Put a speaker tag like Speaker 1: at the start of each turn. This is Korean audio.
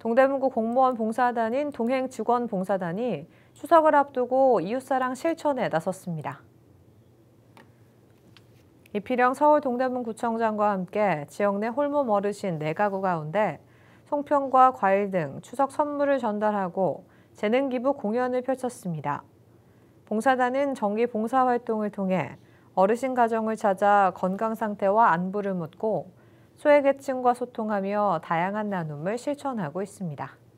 Speaker 1: 동대문구 공무원 봉사단인 동행직원봉사단이 추석을 앞두고 이웃사랑 실천에 나섰습니다. 이필영 서울 동대문구청장과 함께 지역 내 홀몸 어르신 4가구 가운데 송편과 과일 등 추석 선물을 전달하고 재능기부 공연을 펼쳤습니다. 봉사단은 정기 봉사활동을 통해 어르신 가정을 찾아 건강 상태와 안부를 묻고 소외계층과 소통하며 다양한 나눔을 실천하고 있습니다.